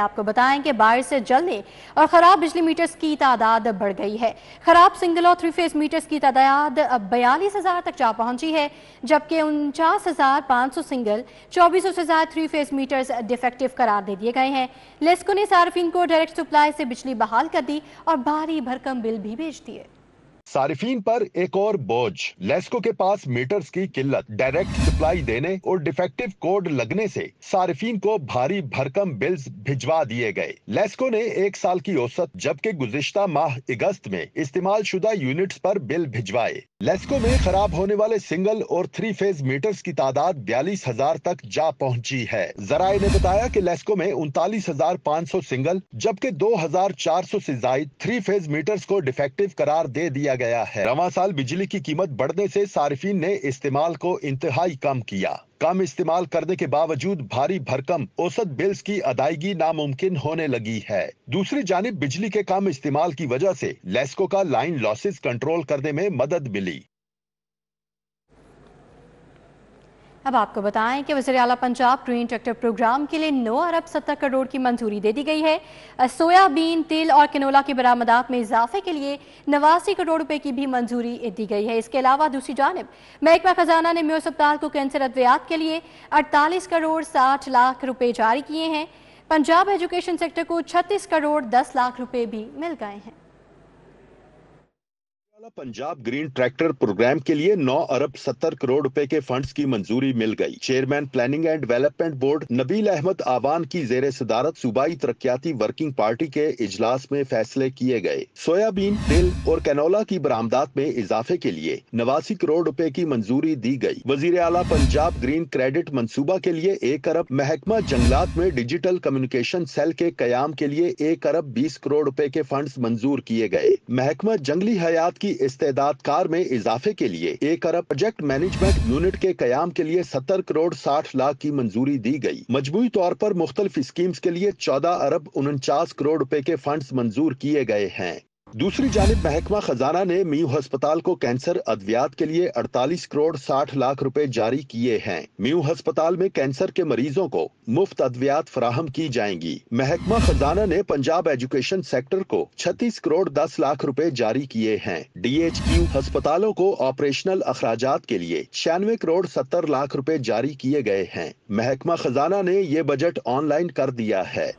आपको बताएं कि बाढ़ से जलने और ख़राब बिजली मीटर्स की तादाद बढ़ गई है ख़राब सिंगल और थ्री फेस मीटर्स की तादाद अब बयालीस हज़ार तक जा पहुंची है जबकि उनचास हज़ार पाँच सौ सिंगल चौबीस सौ थ्री फेस मीटर्स डिफेक्टिव करार दे दिए गए हैं लेस्को ने सार्फिन को डायरेक्ट सप्लाई से बिजली बहाल कर दी और भारी भरकम बिल भी भेज दिए सारिफिन पर एक और बोझ लेस्को के पास मीटर्स की किल्लत डायरेक्ट सप्लाई देने और डिफेक्टिव कोड लगने से सारिफिन को भारी भरकम बिल्स भिजवा दिए गए लेस्को ने एक साल की औसत जबकि गुजश्ता माह अगस्त में इस्तेमाल शुदा यूनिट्स पर बिल भिजवाए लेस्को में खराब होने वाले सिंगल और थ्री फेज मीटर्स की तादाद बयालीस हजार तक जा पहुंची है जराये ने बताया कि लेस्को में उनतालीस हजार पाँच सौ सिंगल जबकि दो हजार चार सौ ऐसी जायद थ्री फेज मीटर्स को डिफेक्टिव करार दे दिया किया गया है रवा साल बिजली की कीमत बढ़ने से सार्फिन ने इस्तेमाल को इंतहाई कम किया कम इस्तेमाल करने के बावजूद भारी भरकम औसत बिल्स की अदायगी नामुमकिन होने लगी है दूसरी जानब बिजली के कम इस्तेमाल की वजह से लेस्को का लाइन लॉसेस कंट्रोल करने में मदद मिली अब आपको बताएं कि वजी अला पंजाब ग्रीन ट्रैक्टर प्रोग्राम के लिए नौ अरब सत्तर करोड़ की मंजूरी दे दी गई है सोयाबीन तिल और कनोला की बरामदात में इजाफे के लिए नवासी करोड़ रुपए की भी मंजूरी दी गई है इसके अलावा दूसरी जानब महकमा खजाना ने म्यू अस्पताल को कैंसर अद्वियात के लिए अड़तालीस करोड़ साठ लाख रुपये जारी किए हैं पंजाब एजुकेशन सेक्टर को छत्तीस करोड़ दस लाख रुपये भी मिल गए हैं पंजाब ग्रीन ट्रैक्टर प्रोग्राम के लिए 9 अरब 70 करोड़ रुपए के फंड्स की मंजूरी मिल गई chairman planning and development board Nabeel Ahmed Awan की जेर सदारत सूबाई तरक्याती वर्किंग पार्टी के इजलास में फैसले किए गए सोयाबीन तिल और कैनोला की बरामदात में इजाफे के लिए नवासी करोड़ रूपए की मंजूरी दी गयी वजीर अला पंजाब ग्रीन क्रेडिट मनसूबा के लिए एक अरब महकमा जंगलात में डिजिटल कम्युनिकेशन सेल के क्याम के लिए एक अरब बीस करोड़ रूपए के फंड मंजूर किए गए महकमा जंगली हयात की इस्तेदाद कार में इजाफे के लिए एक अरब प्रोजेक्ट मैनेजमेंट यूनिट के क्याम के लिए सत्तर करोड़ साठ लाख की मंजूरी दी गई मजबूरी तौर पर मुख्तलिफ स्कीम्स के लिए चौदह अरब उनचास करोड़ रूपए के फंड मंजूर किए गए हैं दूसरी जानब महकमा खजाना ने मीयू अस्पताल को कैंसर अद्वियात के लिए 48 करोड़ 60 लाख रुपए जारी किए हैं मीयू अस्पताल में कैंसर के मरीजों को मुफ्त अद्वियात फराहम की जाएंगी महकमा खजाना ने पंजाब एजुकेशन सेक्टर को 36 करोड़ 10 लाख रुपए जारी किए हैं डी एच क्यू अस्पतालों को ऑपरेशनल अखराज के लिए छियानवे करोड़ सत्तर लाख रूपए जारी किए गए हैं महकमा खजाना ने ये बजट ऑनलाइन कर दिया है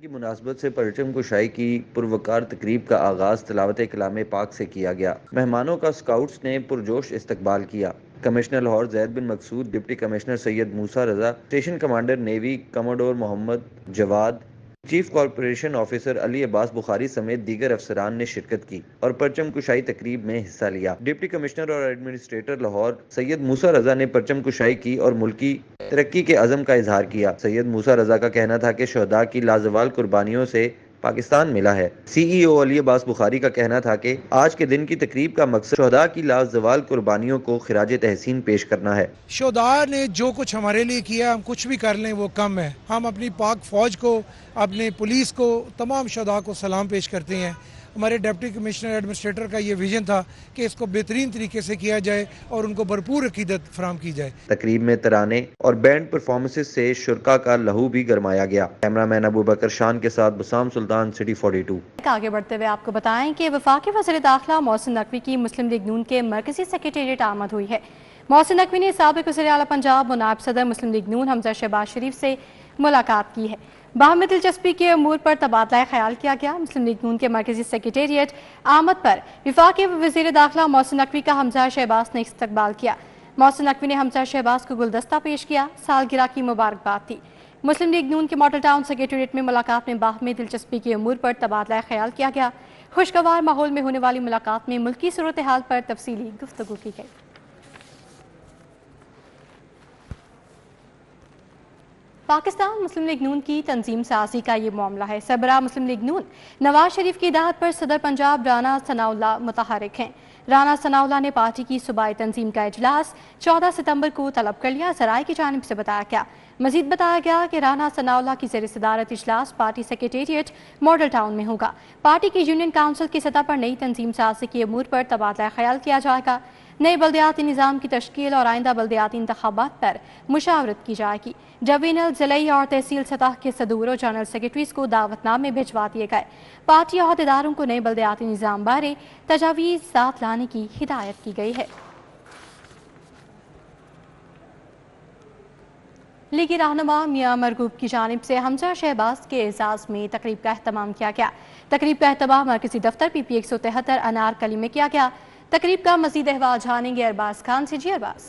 की मुनासबत से परचम कुशाई की पुरवकार तकरीब का आगाज तलावत कलाम पाक से किया गया मेहमानों का स्काउट्स ने पुरजोश इस्तकबाल किया commissioner Lahore Zaid bin Maqsood deputy commissioner Syed Musa Raza station commander navy commodore Mohammad Jawad chief corporation officer Ali Abbas Bukhari समेत दीगर अफसरान ने शिरकत की और परचम कुशाई तकरीब में हिस्सा लिया डिप्टी कमिश्नर और एडमिनिस्ट्रेटर लाहौर सैयद मूसा रजा ने परचम कुशाई की और मुल्की तरक्की के अजम का इजहार किया सैयद मूसा रजा का कहना था की शहदा की लाजवाल कुर्बानियों से पाकिस्तान मिला है सीईओ e अली अब्बास बुखारी का कहना था कि आज के दिन की तकरीब का मकसद शहदा की लाजवाल कुर्बानियों को खराज तहसीन पेश करना है शहदा ने जो कुछ हमारे लिए किया हम कुछ भी कर लें वो कम है हम अपनी पाक फौज को अपने पुलिस को तमाम शहदा को सलाम पेश करते हैं हमारे डेप्टी कमिश्नर एडमिनिस्ट्रेटर का ये विजन था कि इसको बेहतरीन तरीके से किया जाए और उनको भरपूर अकीदत फराम की जाए तकरीब में तराने और बैंड परफॉर्मेंसेज से शुरा का लहू भी गरमाया गया कैमरा मैन अबू बकर शान के साथ Bassam Sultan city forty two आगे बढ़ते हुए आपको बताएं कि वफाक वजी दाखिला मोहसिन नकवी की मुस्लिम लीग नून के मरकजी सेक्रेटेरिएट आमद हुई है मोहसिन नकवी ने सबक वजी अला पंजाब और नायब सदर मुस्लिम लीग नून हमजा शहबाज शरीफ से मुलाकात की है बाह में दिलचस्पी के अमूर पर तबादला ख्याल किया गया मुस्लिम लीग नून के मरकजी सेक्रेटेरिएट आमद पर विफाक वजीर दाखिला मोहसिन नकवी का हमजा शहबाज ने इस्तबाल किया मोहसिन नकवी ने हमजा शहबाज को गुलदस्ता पेश किया सालगिरह की मुबारकबाद दी मुस्लिम लीग नून के मॉडल टाउन सेक्रेटेट में मुलाकात में में दिलचस्पी के अमूर पर तबादला ख्याल किया गया खुशगवार माहौल में होने वाली मुलाकात में मुल्की सूरत हाल पर तफसली गुफ्तु की गई पाकिस्तान मुस्लिम लीग नून की तंजीम साजी का ये मामला है सबरा मुस्लिम लीग नून नवाज शरीफ की हिदायत पर सदर पंजाब राना सनाउल्ला मुतहरक हैं राना सनाउल्ला ने पार्टी की सूबाई तंजीम का अजलास चौदह सितम्बर को तलब कर लिया जराये की जानब से बताया गया मजीद बताया गया कि राना सनाउल्ला की जर सदारत अजलास पार्टी सेक्रटेरियट मॉडल टाउन में होगा पार्टी की यूनियन काउंसिल की सतह पर नई तंजीम साजी के अमूर पर तबादला ख्याल किया जाएगा नए बल्दियाती निज़ाम की तश्कील और आइंदा बल्दियाती इंतबात पर मुशावरत की जाएगी जबीनल जिले और तहसील सतह के सदूर और जनरल सेक्रेटरीज को दावतनामे भिजवा दिए गए पार्टी अहदेदारों को नए बल्दियाती निज़ाम बारे तजावीज़ साथ लाने की हिदायत की गई है लीगी रहनमा मियाँ मरगूब की जानब से हमजा शहबाज के एजाज़ में तकरीब का अहतमाम किया गया तकरीब का अहतमाम मरकजी दफ्तर पी पी एक सौ तिहत्तर अनार कली में किया गया तकरीब का मजीद अहवाल जानेंगे अरबाज खान से जी अरबाज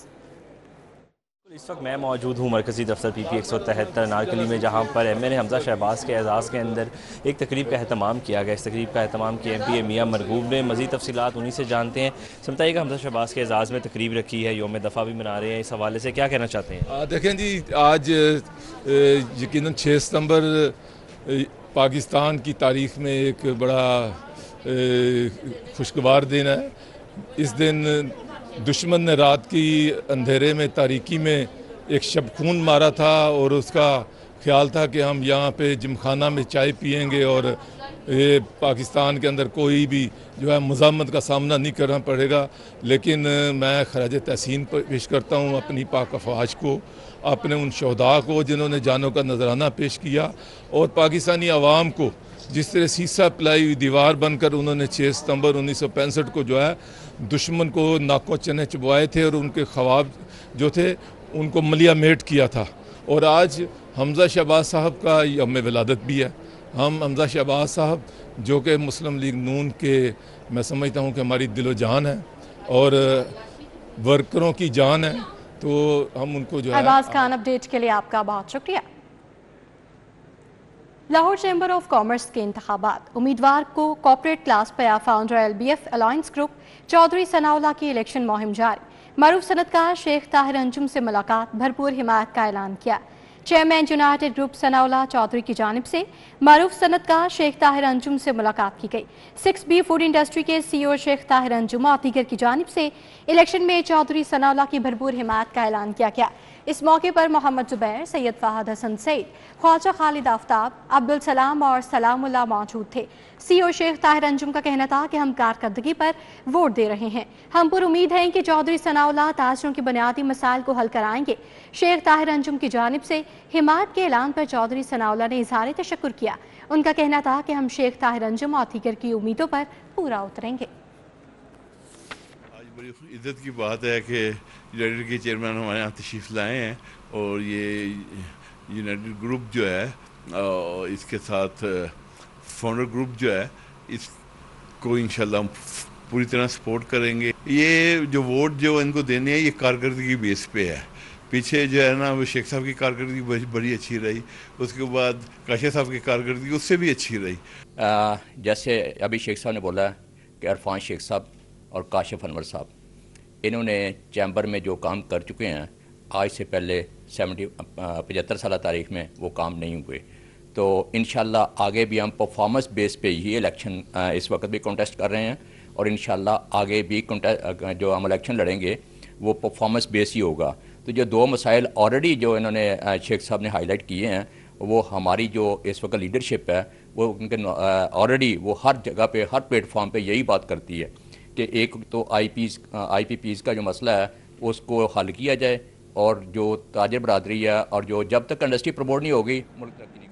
इस वक्त मैं मौजूद हूँ मरकज़ी दफ्तर पी पी एक सौ तिहत्तर नारकली में जहाँ पर एम एन हमजा शहबाज के एजाज़ के अंदर एक तकरीब का अहतमाम किया गया इस तकरीब का अहतमाम किया एम पी ए मियाँ मरगूब ने मज़ीद तफसीत उन्हीं से जानते हैं समताइएगा हमजा शहबाज के एजाज़ में तकरीब रखी है योम दफ़ा भी मना रहे हैं इस हवाले से क्या कहना चाहते हैं देखें जी आज यकीन छः सितम्बर पाकिस्तान की तारीख में एक बड़ा खुशगवार दिन है इस दिन दुश्मन ने रात की अंधेरे में तारीकी में एक शब खून मारा था और उसका ख्याल था कि हम यहाँ पे जिमखाना में चाय पियेंगे और ये पाकिस्तान के अंदर कोई भी जो है मजामत का सामना नहीं करना पड़ेगा लेकिन मैं खराज तहसीन पेश करता हूँ अपनी पाक अफवाज को अपने उन शहदा को जिन्होंने जानों का नजराना पेश किया और पाकिस्तानी आवाम को जिस तरह सीसा पिलाई हुई दीवार बनकर उन्होंने 6 सितंबर उन्नीस को जो है दुश्मन को नाकों चने चबवाए थे और उनके ख्वाब जो थे उनको मलिया मेट किया था और आज हमजा शहबाज साहब का यम विलादत भी है हम हमजा शहबाज साहब जो कि मुस्लिम लीग नून के मैं समझता हूँ कि हमारी दिलो जान है और वर्करों की जान है तो हम उनको जो है खान अपडेट के लिए आपका बहुत शुक्रिया लाहौर चैम्बर ऑफ कॉमर्स के इंतबात उम्मीदवार को कॉपरेट क्लास पया founder L B F alliance group Chaudhry Sanaullah की इलेक्शन मुहिम जारी मरूफ सनतकार शेख ताहिर अंजुम से मुलाकात भरपूर हिमायत का ऐलान किया chairman united group Sanaullah Chaudhry की जानब से मरूफ सनतकार शेख ताहिर अंजुम से मुलाकात की गई सिक्स बी फूड इंडस्ट्री के ओ शेख ताहिर अंजुम और दीगर की जानब से इलेक्शन में चौधरी सनाउल्ला की भरपूर हिमायत का ऐलान किया गया इस मौके पर मोहम्मद जुबैर सैयद फाहद हसन सईद ख्वाजा खालिद आफ्ताब अब्दुल सलाम और सलामुल्ला मौजूद थे सीईओ शेख ताहिर अंजुम का कहना था कि हम कारकर्दगी पर वोट दे रहे हैं हम पर उम्मीद है कि चौधरी सनाउल्ला ताजरों के बुनियादी मसाइल को हल कराएंगे शेख ताहिर अंजुम की जानब से हिमात के ऐलान पर चौधरी सनाउल्ला ने इजहार तशक्र किया उनका कहना था कि हम शेख ताहिर अंजुम और दीगर की उम्मीदों पर पूरा उतरेंगे इज्जत की बात है कि यूनाइटेड के चेयरमैन हमारे यहाँ तशीफ लाए हैं और ये यूनाइटेड ग्रुप जो है इसके साथ फाउंडर ग्रुप जो है इसको इंशाल्लाह पूरी तरह सपोर्ट करेंगे ये जो वोट जो इनको देने हैं ये कारकर्दगी बेस पे है पीछे जो है ना वो शेख साहब की कारकर्दगी बड़ी, अच्छी रही उसके बाद काशे साहब की कारकर्दगी उससे भी अच्छी रही आ, जैसे अभी शेख साहब ने बोला कि अरफान शेख साहब और काशिफ अनवर साहब इन्होंने चैम्बर में जो काम कर चुके हैं आज से पहले सेवेंटी पचहत्तर साल तारीख में वो काम नहीं हुए तो इन आगे भी हम परफॉर्मेंस बेस पे ही इलेक्शन इस वक्त भी कॉन्टेस्ट कर रहे हैं और इन आगे भी जो हम इलेक्शन लड़ेंगे वो परफॉर्मेंस बेस ही होगा तो जो दो मसाइल ऑलरेडी जो इन्होंने शेख साहब ने हाईलाइट किए हैं वो हमारी जो इस वक्त लीडरशिप है वो उनके ऑलरेडी वो हर जगह पे हर प्लेटफॉर्म पे यही बात करती है कि एक तो आई पी आई पी पीज का जो मसला है उसको हल किया जाए और जो ताजर बरदरी है और जो जब तक इंडस्ट्री प्रमोट नहीं होगी मुल्क तरक्की